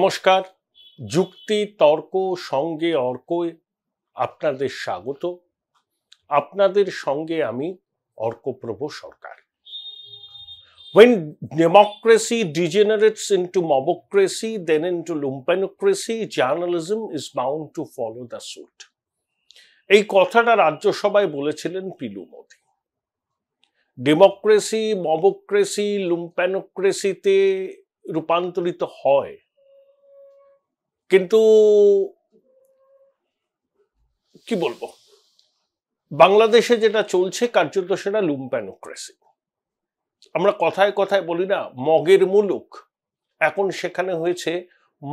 নমস্কার যুক্তি তর্ক সঙ্গে অর্ক আপনাদের স্বাগত আপনাদের সঙ্গে আমি Arkaprabha Sarkar degenerates into mobocracy then into lumpenocracy, journalism is bound to follow the suit এই কথাটা রাজ্যসভায় বলেছিলেন পিলু মোদী ডেমোক্রেসি মবোক্রেসি লুম্প্যানোক্রেসিতে রূপান্তরিত হয় কিন্তু কি বলবো বাংলাদেশে যেটা চলছে কার্যত সেটা লুম্প্যানোক্রেসি আমরা কথায় কথায় বলি না মগের মুলুক এখন সেখানে হয়েছে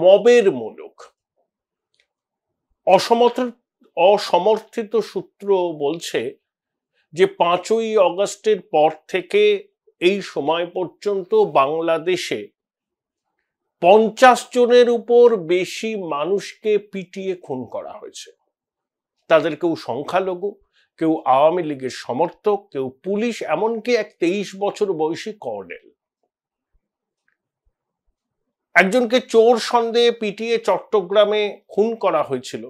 মবের মুলুক অসমর্থ অসমর্থিত সূত্র বলছে যে পাঁচই অগস্টের পর থেকে এই সময় পর্যন্ত বাংলাদেশে পঞ্চাশ জনের উপর বেশি মানুষকে পিটিয়ে খুন করা হয়েছে তাদের কেউ সংখ্যালঘু কেউ আওয়ামী লীগের সমর্থক কেউ পুলিশ এমনকি এক তেইশ বছর বয়সী কর্নেল একজনকে চোর সন্দেহে পিটিয়ে চট্টগ্রামে খুন করা হয়েছিল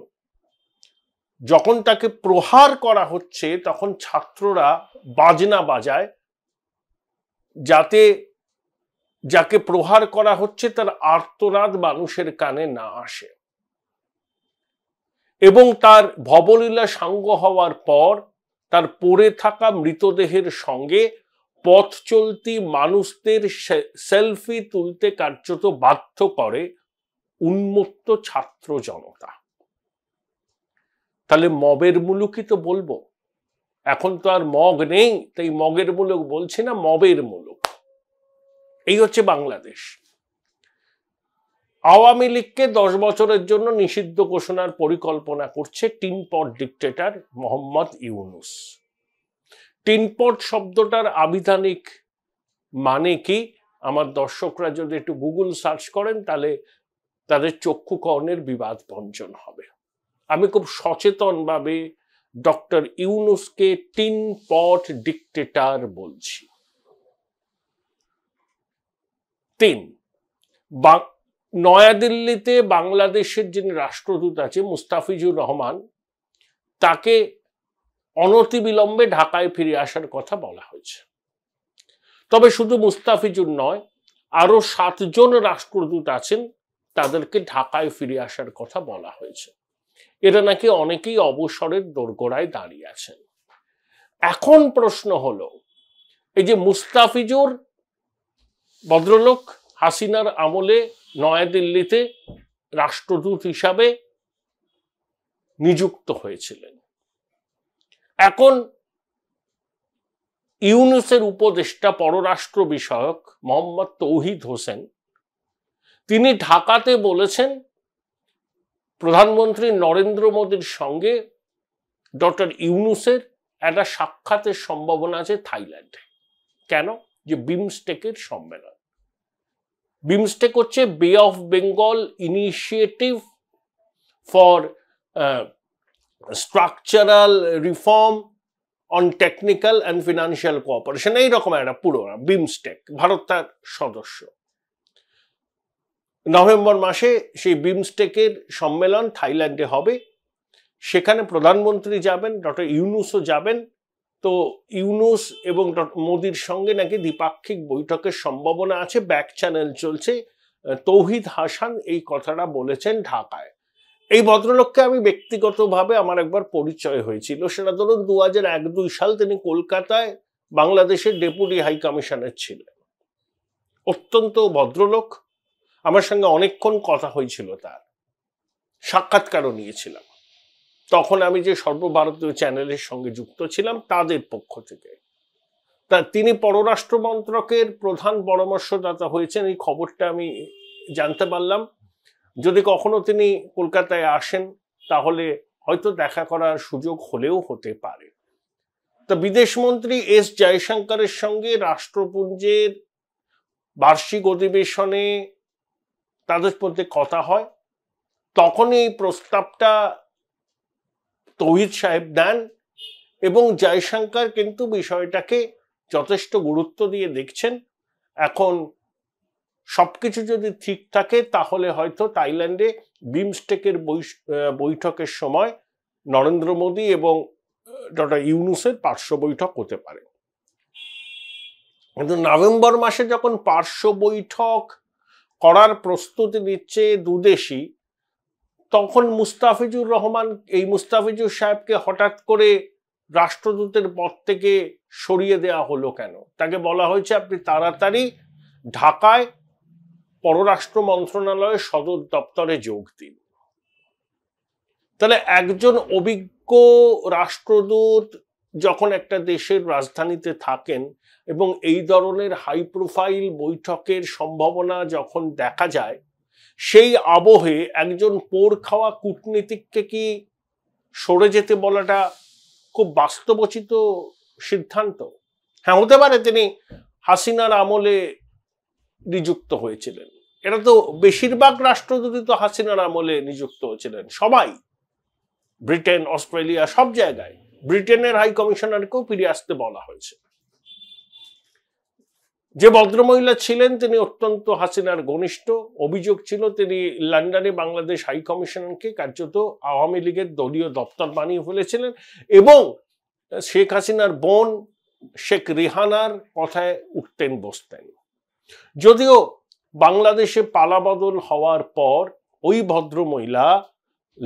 যখন তাকে প্রহার করা হচ্ছে তখন ছাত্ররা বাজনা বাজায় যাতে যাকে প্রহার করা হচ্ছে তার আর্তনাদ মানুষের কানে না আসে এবং তার ভবলীলা সাঙ্গ হওয়ার পর তার পড়ে থাকা মৃতদেহের সঙ্গে পথ চলতি মানুষদের সেলফি তুলতে কার্যত বাধ্য করে উন্মত্ত ছাত্র জনতা তাহলে মবের মুলুকই তো বলবো এখন তো আর মগ নেই তাই মগের মুলুক বলছি না মবের মুলুক এই হচ্ছে বাংলাদেশ আওয়ামী লীগকে দশ বছরের জন্য নিষিদ্ধ ঘোষণার পরিকল্পনা করছে tinpot dictator Mohammad Yunus tinpot শব্দটার আবিধানিক মানে কি আমার দর্শকরা যদি একটু গুগল সার্চ করেন তাহলে তাদের চক্ষুকর্ণের বিবাদ বঞ্চন হবে আমি খুব সচেতনভাবে ডক্টর ইউনুসকে টিন পট ডিকটেটার বলছি তিন নয়াদিল্লিতে বাংলাদেশের যিনি রাষ্ট্রদূত আছে মুস্তাফিজুর রহমান তাকে অনতিবিলম্বে ঢাকায় ফিরে আসার কথা বলা হয়েছে তবে শুধু মুস্তাফিজুর নয় আরও সাতজন রাষ্ট্রদূত আছেন তাদেরকে ঢাকায় ফিরে আসার কথা বলা হয়েছে এরা নাকি অনেকেই অবসরের দোরগোড়ায় দাঁড়িয়ে আছেন এখন প্রশ্ন হলো এই যে মুস্তাফিজুর ভদ্রলোক হাসিনার আমলে নয়াদিল্লিতে রাষ্ট্রদূত হিসাবে নিযুক্ত হয়েছিলেন এখন ইউনুসের উপদেষ্টা পররাষ্ট্র বিষয়ক মোহাম্মদ তৌহিদ হোসেন তিনি ঢাকাতে বলেছেন প্রধানমন্ত্রী নরেন্দ্র মোদীর সঙ্গে ডক্টর ইউনুসের একটা সাক্ষাতের সম্ভাবনা আছে থাইল্যান্ডে কেন যে বিমস্টেকের সম্মেলন বিমস্টেক হচ্ছে Bay of Bengal initiative for structural reform on technical and financial cooperation এইরকম একটা পুরো বিমস্টেক ভারত তার সদস্য নভেম্বর মাসে সেই বিমস্টেকের সম্মেলন থাইল্যান্ডে হবে সেখানে প্রধানমন্ত্রী যাবেন ডক্টর ইউনুসও যাবেন তো ইউনুস এবং মোদির সঙ্গে নাকি দ্বিপাক্ষিক বৈঠকের সম্ভাবনা আছে ব্যাক চ্যানেল চলছে তৌহিদ হাসান এই কথাটা বলেছেন ঢাকায় এই ভদ্রলোককে আমি ব্যক্তিগতভাবে আমার একবার পরিচয় হয়েছিল সেটা ধরুন দু হাজার এক দুই সাল তিনি কলকাতায় বাংলাদেশের ডেপুটি হাই কমিশনের ছিলেন অত্যন্ত ভদ্রলোক আমার সঙ্গে অনেকক্ষণ কথা হয়েছিল তার সাক্ষাৎকারও নিয়েছিলাম তখন আমি যে সর্বভারতীয় চ্যানেলের সঙ্গে যুক্ত ছিলাম তাদের পক্ষ থেকে তা তিনি পররাষ্ট্র মন্ত্রকের প্রধান পরামর্শদাতা হয়েছেন এই খবরটা আমি জানতে পারলাম যদি কখনো তিনি কলকাতায় আসেন তাহলে হয়তো দেখা করার সুযোগ হলেও হতে পারে তা বিদেশমন্ত্রী এস জয়শঙ্করের সঙ্গে রাষ্ট্রপুঞ্জের বার্ষিক অধিবেশনে তাদের মধ্যে কথা হয় তখনই এই প্রস্তাবটা তৌহিদ সাহেব দেন এবং জয়শঙ্কর কিন্তু বিষয়টাকে যথেষ্ট গুরুত্ব দিয়ে দেখছেন এখন সব কিছু যদি ঠিক থাকে তাহলে হয়তো থাইল্যান্ডে বিমস্টেকের বৈঠকের সময় নরেন্দ্র মোদী এবং ডক্টর ইউনুসের পার্শ্ব বৈঠক হতে পারে কিন্তু নভেম্বর মাসে যখন পার্শ্ব বৈঠক করার প্রস্তুতি নিচ্ছে দুদেশই তখন মুস্তাফিজুর রহমান এই মুস্তাফিজুর সাহেবকে হঠাৎ করে রাষ্ট্রদূতের পদ থেকে সরিয়ে দেয়া হলো কেন তাকে বলা হয়েছে আপনি তাড়াতাড়ি ঢাকায় পররাষ্ট্র মন্ত্রণালয়ের সদর দপ্তরে যোগ দিন তাহলে একজন অভিজ্ঞ রাষ্ট্রদূত যখন একটা দেশের রাজধানীতে থাকেন এবং এই ধরনের হাই প্রোফাইল বৈঠকের সম্ভাবনা যখন দেখা যায় সেই আবহে একজন পোর খাওয়া কূটনীতিককে কি সরে যেতে বলাটা খুব বাস্তবচিত সিদ্ধান্ত হ্যাঁ হতে পারে তিনি হাসিনার আমলে নিযুক্ত হয়েছিলেন এটা তো বেশিরভাগ রাষ্ট্রদূতই তো হাসিনার আমলে নিযুক্ত হয়েছিলেন সবাই ব্রিটেন অস্ট্রেলিয়া সব জায়গায় ব্রিটেনের হাই কমিশনারকেও ফিরে আসতে বলা হয়েছে যে ভদ্রমহিলা ছিলেন তিনি অত্যন্ত হাসিনার ঘনিষ্ঠ অভিযোগ ছিল তিনি লন্ডনে বাংলাদেশ হাই কমিশনকে কার্যত আওয়ামী লীগের দলীয় দপ্তর বানিয়ে ফেলেছিলেন এবং শেখ হাসিনার বোন শেখ রিহানার কথায় উঠতেন বসতেন যদিও বাংলাদেশে পালাবদল হওয়ার পর ওই ভদ্রমহিলা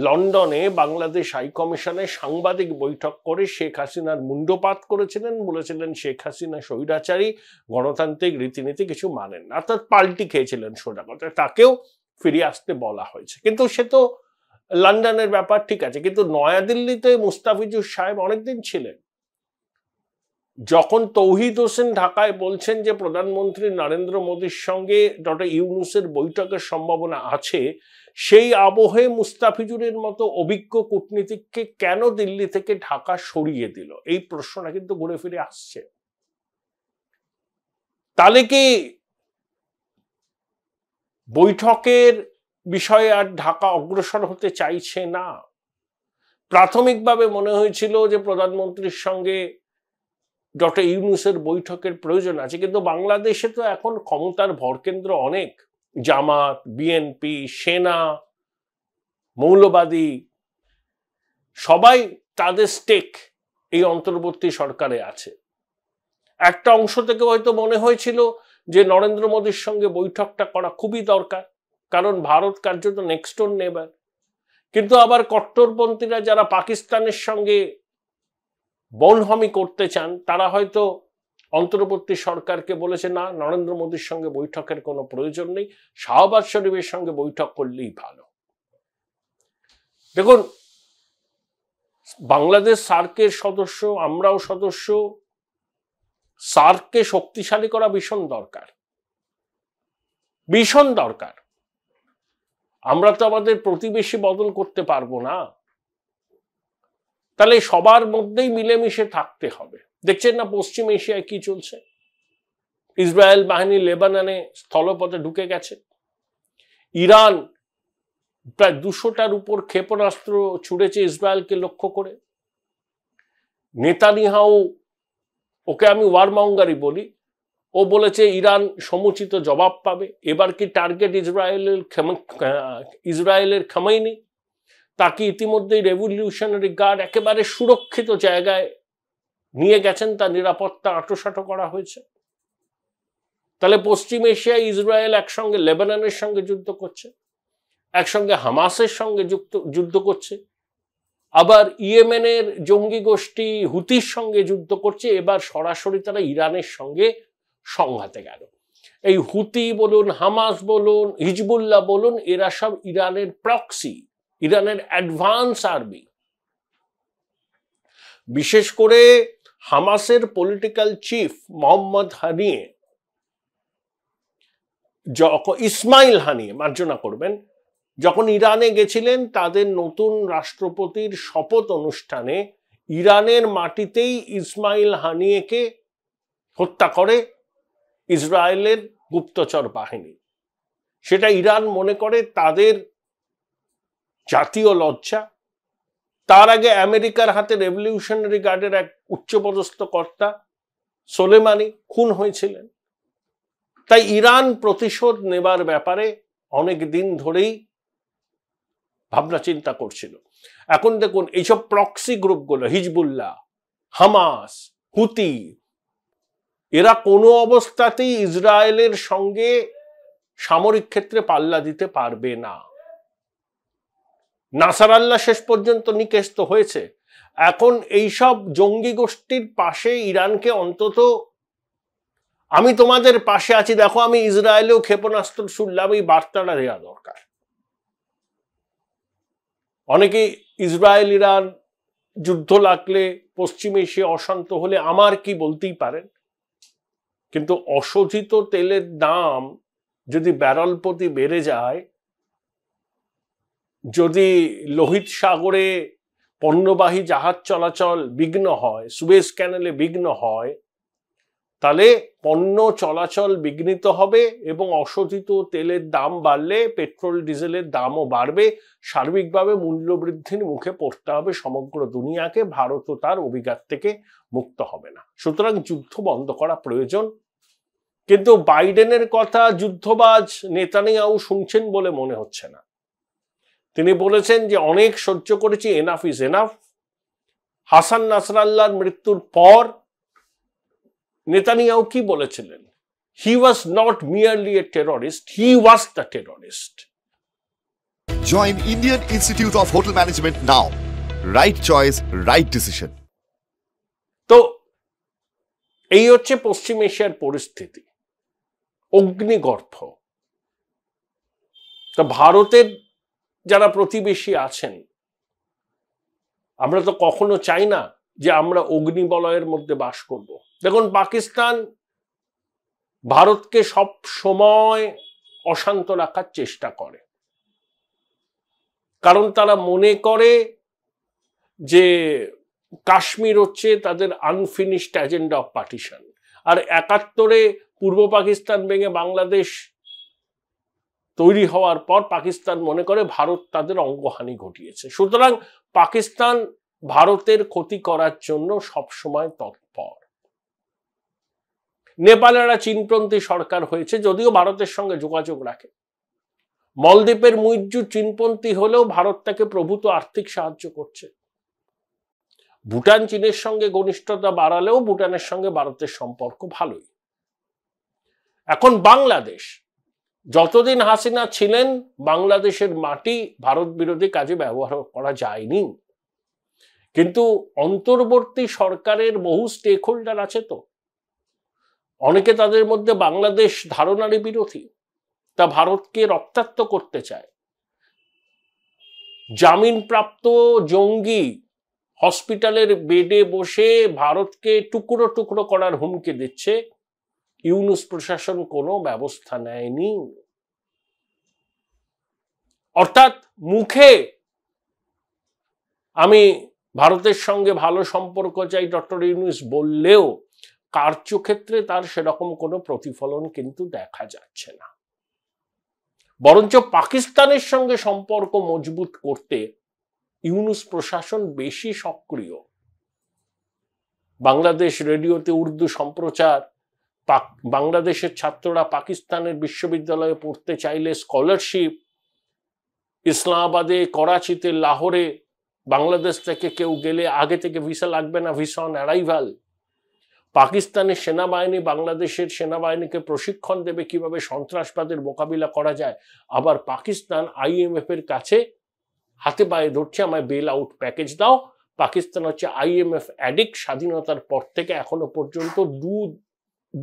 লন্ডনে বাংলাদেশ হাই কমিশনে সাংবাদিক বৈঠক করে শেখ হাসিনার মুন্ডপাত করেছিলেন বলেছিলেন শেখ হাসিনা স্বৈরাচারী গণতান্ত্রিক রীতিনীতি কিছু মানেন না অর্থাৎ পাল্টি খেয়েছিলেন সোজা কথা তাকেও ফিরিয়ে আসতে বলা হয়েছে কিন্তু সে তো লন্ডনের ব্যাপার ঠিক আছে কিন্তু নয়াদিল্লিতে মুস্তাফিজুর সাহেব অনেকদিন ছিলেন যখন তৌহিদ হোসেন ঢাকায় বলছেন যে প্রধানমন্ত্রী নরেন্দ্র মোদীর সঙ্গে ডক্টর ইউনুসের বৈঠকের সম্ভাবনা আছে সেই আবহে মুস্তাফিজুরের মতো অভিজ্ঞ কূটনীতিককে কেন দিল্লি থেকে ঢাকা সরিয়ে দিল এই প্রশ্নটা কিন্তু ঘুরে ফিরে আসছে তাহলে কি বৈঠকের বিষয়ে আর ঢাকা অগ্রসর হতে চাইছে না প্রাথমিকভাবে মনে হয়েছিল যে প্রধানমন্ত্রীর সঙ্গে ডক্টর ইউনুসের বৈঠকের প্রয়োজন আছে কিন্তু বাংলাদেশে তো এখন ক্ষমতার ভরকেন্দ্র অনেক জামাত বিএনপি সেনা মৌলবাদী সবাই তাদের স্টেক এই অন্তর্বর্তী সরকারে আছে একটা অংশ থেকে হয়তো মনে হয়েছিল যে নরেন্দ্র মোদীর সঙ্গে বৈঠকটা করা খুবই দরকার কারণ ভারত কার্যত নেক্সটোন নেবার কিন্তু আবার কট্টরপন্থীরা যারা পাকিস্তানের সঙ্গে বনহমি করতে চান তারা হয়তো অন্তর্বর্তী সরকারকে বলেছে না নরেন্দ্র মোদীর সঙ্গে বৈঠকের কোনো প্রয়োজন নেই শাহবাজ শরীফের সঙ্গে বৈঠক করলেই ভালো দেখুন বাংলাদেশ সার্কের সদস্য আমরাও সদস্য সার্ককে শক্তিশালী করা ভীষণ দরকার ভীষণ দরকার আমরা তো আমাদের প্রতিবেশী বদল করতে পারবো না তাহলে সবার মধ্যেই মিলেমিশে থাকতে হবে দেখছেন না পশ্চিম এশিয়ায় কি চলছে ইসরায়েল বাহিনী লেবাননে স্থলপথে ঢুকে গেছে ইরান প্রায় দুশোটার উপর ক্ষেপণাস্ত্র ছুড়েছে ইসরায়েলকে লক্ষ্য করে নেতানিহাও ওকে আমি মাউঙ্গারি বলি ও বলেছে ইরান সমুচিত জবাব পাবে এবার কি টার্গেট ইসরায়েলের ইসরায়েলের খামাইনি তাকে ইতিমধ্যেই রেভলিউশনারি গার্ড একেবারে সুরক্ষিত জায়গায় নিয়ে গেছেন তার নিরাপত্তা আটোসাটো করা হয়েছে তাহলে পশ্চিম এশিয়া ইসরায়েল একসঙ্গে লেবাননের সঙ্গে যুদ্ধ করছে একসঙ্গে হামাসের সঙ্গে যুক্ত যুদ্ধ করছে আবার ইয়েমেনের জঙ্গি গোষ্ঠী হুতির সঙ্গে যুদ্ধ করছে এবার সরাসরি তারা ইরানের সঙ্গে সংঘাতে গেল এই হুতি বলুন হামাস বলুন হিজবুল্লাহ বলুন এরা সব ইরানের প্রক্সি ইরানের অ্যাডভান্স আর্মি বিশেষ করে হামাসের political chief Mohammad Haniyeh Ismail Haniyeh মার্জনা করবেন যখন ইরানে গেছিলেন তাদের নতুন রাষ্ট্রপতির শপথ অনুষ্ঠানে ইরানের মাটিতেই ইসমাইল হানিয়েকে হত্যা করে ইসরায়েলের গুপ্তচর বাহিনী সেটা ইরান মনে করে তাদের জাতীয় লজ্জা তার আগে আমেরিকার হাতে রেভলিউশনারি গার্ডের এক উচ্চপদস্থ কর্তা সোলেমানি খুন হয়েছিলেন তাই ইরান প্রতিশোধ নেবার ব্যাপারে অনেক দিন ধরেই ভাবনা চিন্তা করছিল এখন দেখুন এইসব প্রক্সি গ্রুপগুলো হিজবুল্লাহ হামাস হুতি এরা কোনো অবস্থাতেই ইসরায়েলের সঙ্গে সামরিক ক্ষেত্রে পাল্লা দিতে পারবে না নাসার আল্লাহ শেষ পর্যন্ত নিকেশ তো হয়েছে এখন এইসব জঙ্গি গোষ্ঠীর পাশে ইরানকে অন্তত আমি তোমাদের পাশে আছি দেখো আমি ইসরায়েলেও ক্ষেপণাস্ত্র শুনলাম এই বার্তাটা দেওয়া দরকার অনেকে ইসরায়েল ইরান যুদ্ধ লাগলে পশ্চিম এশিয়া অশান্ত হলে আমার কি বলতেই পারেন কিন্তু অশোধিত তেলের দাম যদি ব্যারল প্রতি বেড়ে যায় যদি লোহিত সাগরে পণ্যবাহী জাহাজ চলাচল বিঘ্ন হয় সুবেজ ক্যানেলে বিঘ্ন হয় তাহলে পণ্য চলাচল বিঘ্নিত হবে এবং অশোধিত তেলের দাম বাড়লে পেট্রোল ডিজেলের দামও বাড়বে সার্বিকভাবে মূল্যবৃদ্ধির মুখে পড়তে হবে সমগ্র দুনিয়াকে ভারতও তার অভিঘাত থেকে মুক্ত হবে না সুতরাং যুদ্ধ বন্ধ করা প্রয়োজন কিন্তু বাইডেনের কথা যুদ্ধবাজ নেতানিয়াও শুনছেন বলে মনে হচ্ছে না তিনি বলেছেন যে অনেক সহ্য করেছি এনাফ ইজ এনাফ হাসান নাসরাল্লার মৃত্যুর পর নেতানিয়াও কি বলেছিলেন he was not merely a terrorist he was the terrorist join Indian Institute of Hotel Management now right choice right decision তো এই হচ্ছে পশ্চিম এশিয়ার পরিস্থিতি অগ্নিগর্ভ তো ভারতের যারা প্রতিবেশী আছেন আমরা তো কখনো চাই না যে আমরা অগ্নিবলয়ের মধ্যে বাস করব। দেখুন পাকিস্তান ভারতকে সব সময় অশান্ত রাখার চেষ্টা করে কারণ তারা মনে করে যে কাশ্মীর হচ্ছে তাদের আনফিনিশড অ্যাজেন্ডা অফ পার্টিশন আর একাত্তরে পূর্ব পাকিস্তান ভেঙে বাংলাদেশ তৈরি হওয়ার পর পাকিস্তান মনে করে ভারত তাদের অঙ্গহানি ঘটিয়েছে সুতরাং পাকিস্তান ভারতের ক্ষতি করার জন্য সবসময় তৎপর নেপালেরা চীনপন্থী সরকার হয়েছে যদিও ভারতের সঙ্গে যোগাযোগ রাখে মলদ্বীপের মুইজু চীনপন্থী হলেও ভারত তাকে প্রভূত আর্থিক সাহায্য করছে ভুটান চীনের সঙ্গে ঘনিষ্ঠতা বাড়ালেও ভুটানের সঙ্গে ভারতের সম্পর্ক ভালোই এখন বাংলাদেশ যতদিন হাসিনা ছিলেন বাংলাদেশের মাটি ভারত বিরোধী কাজে ব্যবহার করা যায়নি কিন্তু অন্তর্বর্তী সরকারের বহু স্টেক হোল্ডার আছে তো অনেকে তাদের মধ্যে বাংলাদেশ ধারণারই বিরোধী তা ভারতকে রক্তাক্ত করতে চায় জামিনপ্রাপ্ত জঙ্গি হসপিটালের বেডে বসে ভারতকে টুকরো টুকরো করার হুমকি দিচ্ছে ইউনুস প্রশাসন কোনো ব্যবস্থা নেয়নি অর্থাৎ মুখে আমি ভারতের সঙ্গে ভালো সম্পর্ক চাই ডক্টর ইউনুস বললেও কার্যক্ষেত্রে তার সেরকম কোনো প্রতিফলন কিন্তু দেখা যাচ্ছে না বরঞ্চ পাকিস্তানের সঙ্গে সম্পর্ক মজবুত করতে ইউনুস প্রশাসন বেশি সক্রিয় বাংলাদেশ রেডিওতে উর্দু সম্প্রচার পাক বাংলাদেশের ছাত্ররা পাকিস্তানের বিশ্ববিদ্যালয়ে পড়তে চাইলে স্কলারশিপ ইসলামাবাদে করাচিতে লাহোরে বাংলাদেশ থেকে কেউ গেলে আগে থেকে ভিসা লাগবে না ভিসা অন অ্যারাইভাল পাকিস্তানের সেনাবাহিনী বাংলাদেশের সেনাবাহিনীকে প্রশিক্ষণ দেবে কিভাবে সন্ত্রাসবাদের মোকাবিলা করা যায় আবার পাকিস্তান আইএমএফ এর কাছে হাতে পায়ে ধরছে আমায় বেল আউট প্যাকেজ দাও পাকিস্তান হচ্ছে আইএমএফ অ্যাডিক্ট স্বাধীনতার পর থেকে এখনো পর্যন্ত দু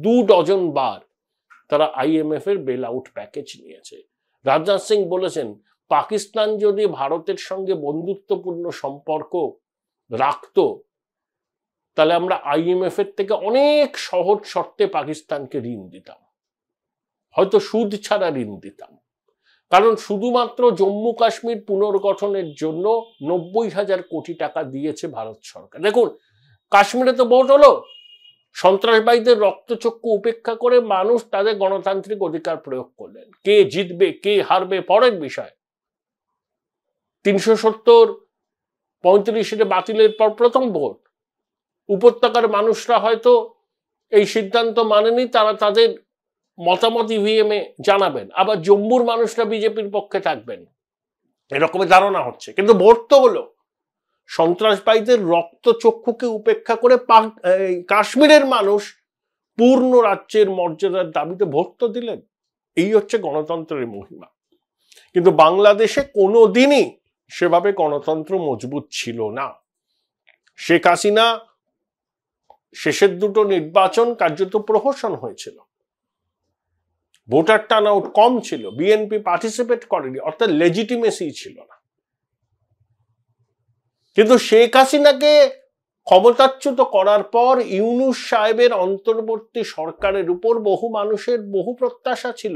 দু ডজন বার তারা আইএমএফ এর বেল আউট প্যাকেজ নিয়েছে রাজনাথ সিং বলেছেন পাকিস্তান যদি ভারতের সঙ্গে বন্ধুত্বপূর্ণ সম্পর্ক রাখত তাহলে আমরা আইএমএফ এর থেকে অনেক সহজ শর্তে পাকিস্তানকে ঋণ দিতাম হয়তো সুদ ছাড়া ঋণ দিতাম কারণ শুধুমাত্র জম্মু কাশ্মীর পুনর্গঠনের জন্য নব্বই হাজার কোটি টাকা দিয়েছে ভারত সরকার দেখুন কাশ্মীরে তো ভোট হলো সন্ত্রাসবাদীদের রক্তচক্ষু উপেক্ষা করে মানুষ তাদের গণতান্ত্রিক অধিকার প্রয়োগ করলেন কে জিতবে কে হারবে পরের বিষয় তিনশো সত্তর পঁয়ত্রিশে বাতিলের পর প্রথম ভোট উপত্যকার মানুষরা হয়তো এই সিদ্ধান্ত মানেনি তারা তাদের মতামত ইভিএম এ জানাবেন আবার জম্মুর মানুষরা বিজেপির পক্ষে থাকবেন এরকমের ধারণা হচ্ছে কিন্তু ভোট তো হলো সন্ত্রাসবাদীদের রক্তচক্ষুকে উপেক্ষা করে কাশ্মীরের মানুষ পূর্ণ রাজ্যের মর্যাদার দাবিতে ভোট দিলেন এই হচ্ছে গণতন্ত্রের মহিমা কিন্তু বাংলাদেশে কোনো দিনই সেভাবে গণতন্ত্র মজবুত ছিল না শেখ হাসিনা শেষের দুটো নির্বাচন কার্যত প্রহসন হয়েছিল ভোটার টার্ন আউট কম ছিল বিএনপি পার্টিসিপেট করেনি অর্থাৎ লেজিটিমেসি ছিল না কিন্তু শেখ হাসিনাকে ক্ষমতাচ্যুত করার পর ইউনুস সাহেবের অন্তর্বর্তী সরকারের উপর বহু মানুষের বহু প্রত্যাশা ছিল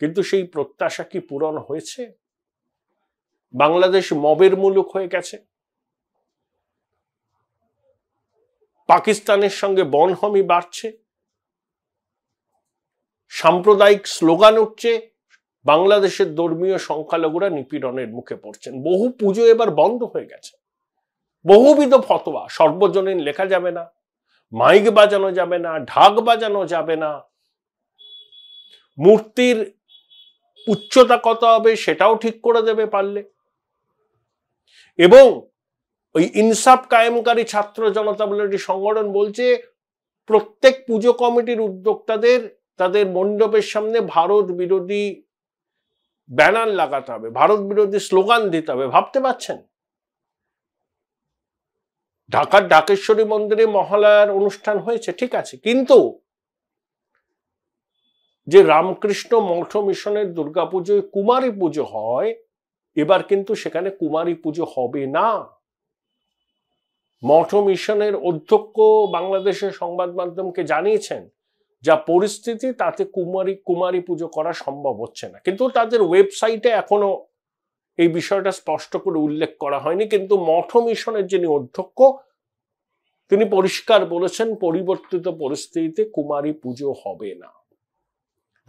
কিন্তু সেই প্রত্যাশা কি পূরণ হয়েছে বাংলাদেশ মবের মুলুক হয়ে গেছে পাকিস্তানের সঙ্গে বনহমি বাড়ছে সাম্প্রদায়িক স্লোগান উঠছে বাংলাদেশের ধর্মীয় সংখ্যালঘুরা নিপীড়নের মুখে পড়ছেন বহু পুজো এবার বন্ধ হয়ে গেছে বহুবিধ ফতোয়া সর্বজনীন লেখা যাবে না মাইক বাজানো যাবে না ঢাক বাজানো যাবে না মূর্তির উচ্চতা কত হবে সেটাও ঠিক করে দেবে পারলে এবং ওই ইনসাফ কায়েমকারী ছাত্র জনতা বলে একটি সংগঠন বলছে প্রত্যেক পুজো কমিটির উদ্যোক্তাদের তাদের মণ্ডপের সামনে ভারত বিরোধী ব্যানার লাগাতে হবে ভারত বিরোধী স্লোগান দিতে হবে ভাবতে পারছেন ঢাকার ডাকেশ্বরী মন্দিরে মহালয়ার অনুষ্ঠান হয়েছে ঠিক আছে কিন্তু যে রামকৃষ্ণ মঠ মিশনের দুর্গাপুজোয় কুমারী পুজো হয় এবার কিন্তু সেখানে কুমারী পুজো হবে না মঠ মিশনের অধ্যক্ষ বাংলাদেশের সংবাদ মাধ্যমকে জানিয়েছেন যা পরিস্থিতি তাতে কুমারী কুমারী পুজো করা সম্ভব হচ্ছে না কিন্তু তাদের ওয়েবসাইটে এখনো এই বিষয়টা স্পষ্ট করে উল্লেখ করা হয়নি কিন্তু মঠ মিশনের যিনি অধ্যক্ষ তিনি পরিষ্কার বলেছেন পরিবর্তিত পরিস্থিতিতে কুমারী পুজো হবে না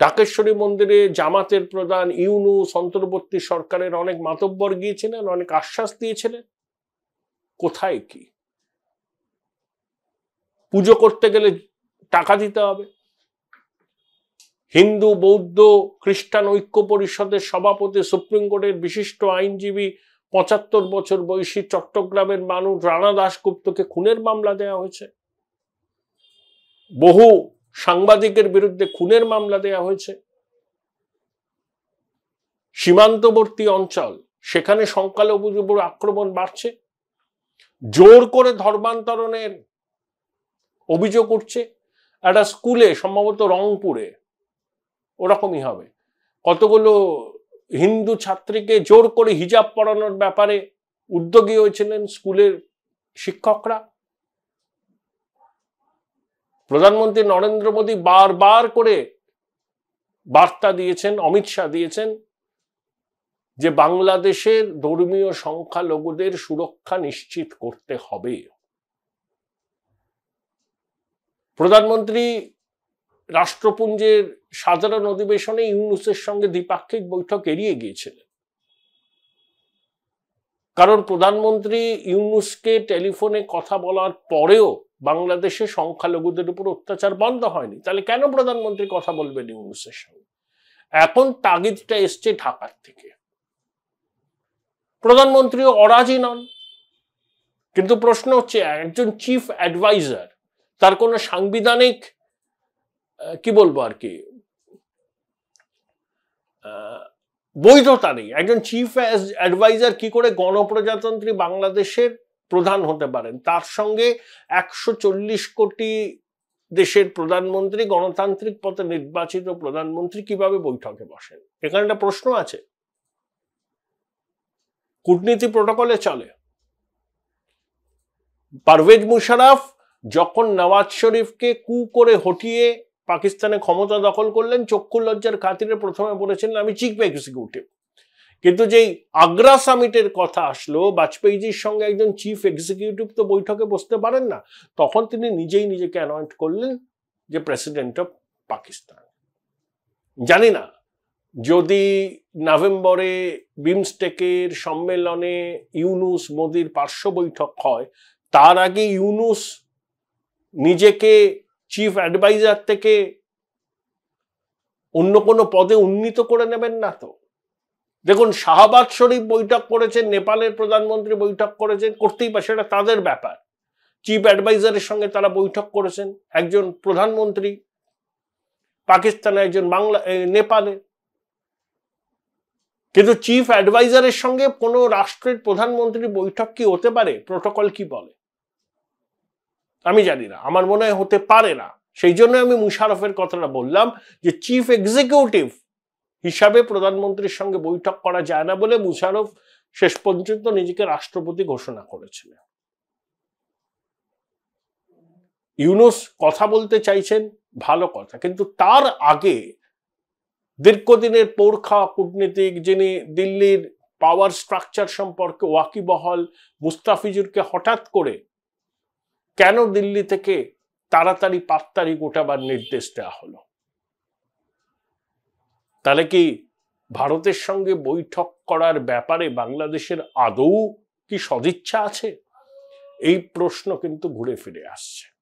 ডাকেশ্বরী মন্দিরে জামাতের প্রধান ইউনুস অন্তর্বর্তী সরকারের অনেক মাতব্বর গিয়েছিলেন অনেক আশ্বাস দিয়েছিলেন কোথায় কি পুজো করতে গেলে টাকা দিতে হবে হিন্দু বৌদ্ধ খ্রিস্টান ঐক্য পরিষদের সভাপতি সুপ্রিম কোর্টের বিশিষ্ট আইনজীবী পঁচাত্তর বছর বয়সী চট্টগ্রামের মানুষ রানা দাসগুপ্তকে খুনের মামলা দেয়া হয়েছে বহু সাংবাদিকের বিরুদ্ধে খুনের মামলা দেয়া হয়েছে সীমান্তবর্তী অঞ্চল সেখানে সংখ্যালঘুদের উপর আক্রমণ বাড়ছে জোর করে ধর্মান্তরণের অভিযোগ উঠছে একটা স্কুলে সম্ভবত রংপুরে ওরকমই হবে কতগুলো হিন্দু ছাত্রীকে জোর করে হিজাব পড়ানোর ব্যাপারে উদ্যোগী হয়েছিলেন স্কুলের শিক্ষকরা প্রধানমন্ত্রী নরেন্দ্র মোদী বারবার করে বার্তা দিয়েছেন অমিত শাহ দিয়েছেন যে বাংলাদেশের ধর্মীয় সংখ্যালঘুদের সুরক্ষা নিশ্চিত করতে হবে প্রধানমন্ত্রী রাষ্ট্রপুঞ্জের সাধারণ অধিবেশনে ইউনুসের সঙ্গে দ্বিপাক্ষিক বৈঠক এড়িয়ে গিয়েছিলেন কারণ প্রধানমন্ত্রী ইউনুসকে টেলিফোনে কথা বলার পরেও বাংলাদেশে সংখ্যালঘুদের উপর অত্যাচার বন্ধ হয়নি তাহলে কেন প্রধানমন্ত্রী কথা বলবেন ইউনুসের সঙ্গে এখন তাগিদটা এসছে ঢাকার থেকে প্রধানমন্ত্রীও অরাজি নন কিন্তু প্রশ্ন হচ্ছে একজন চিফ অ্যাডভাইজার তার কোনো সাংবিধানিক কি বলবো আর কি বৈধতা নেই একজন চিফ অ্যাডভাইজার কি করে গণপ্রজাতন্ত্রী বাংলাদেশের প্রধান হতে পারেন তার সঙ্গে একশো কোটি দেশের প্রধানমন্ত্রী গণতান্ত্রিক পথে নির্বাচিত প্রধানমন্ত্রী কিভাবে বৈঠকে বসেন এখানে একটা প্রশ্ন আছে কূটনীতি প্রোটোকলে চলে পারভেজ মুশারফ যখন নওয়াজ শরীফকে কু করে হটিয়ে পাকিস্তানে ক্ষমতা দখল করলেন চক্ষু লজ্জার খাতিরে প্রথমে বলেছিলেন আমি চিফ এক্সিকিউটিভ কিন্তু যেই আগ্রা সামিটের কথা আসলো বাজপেয়ীজির সঙ্গে একজন চিফ এক্সিকিউটিভ তো বৈঠকে বসতে পারেন না তখন তিনি নিজেই নিজেকে অ্যানয়েন্ট করলেন যে প্রেসিডেন্ট অফ পাকিস্তান জানি না যদি নভেম্বরে বিমস্টেকের সম্মেলনে ইউনুস মোদির পার্শ্ব বৈঠক হয় তার আগে ইউনুস নিজেকে চিফ অ্যাডভাইজার থেকে অন্য কোনো পদে উন্নীত করে নেবেন না তো দেখুন শাহবাজ শরীফ বৈঠক করেছেন নেপালের প্রধানমন্ত্রী বৈঠক করেছেন করতেই পারে সেটা তাদের ব্যাপার চিফ অ্যাডভাইজারের সঙ্গে তারা বৈঠক করেছেন একজন প্রধানমন্ত্রী পাকিস্তানে একজন বাংলা নেপালে কিন্তু চিফ অ্যাডভাইজারের সঙ্গে কোনো রাষ্ট্রের প্রধানমন্ত্রী বৈঠক কি হতে পারে প্রোটোকল কি বলে আমি জানি না আমার মনে হয় হতে পারে না সেই জন্য আমি মুশারফের কথাটা বললাম যে চিফ এক্সিকিউটিভ হিসাবে প্রধানমন্ত্রীর সঙ্গে বৈঠক করা যায় না বলে মুশারফ শেষ পর্যন্ত নিজেকে রাষ্ট্রপতি ঘোষণা করেছিলেন ইউনুস কথা বলতে চাইছেন ভালো কথা কিন্তু তার আগে দীর্ঘদিনের পোরখা কূটনীতিক যিনি দিল্লির পাওয়ার স্ট্রাকচার সম্পর্কে ওয়াকিবহল মুস্তাফিজুরকে হঠাৎ করে কেন দিল্লি থেকে তাড়াতাড়ি পাত্তারি গোটাবার নির্দেশ দেওয়া হলো তাহলে কি ভারতের সঙ্গে বৈঠক করার ব্যাপারে বাংলাদেশের আদৌ কি সদিচ্ছা আছে এই প্রশ্ন কিন্তু ঘুরে ফিরে আসছে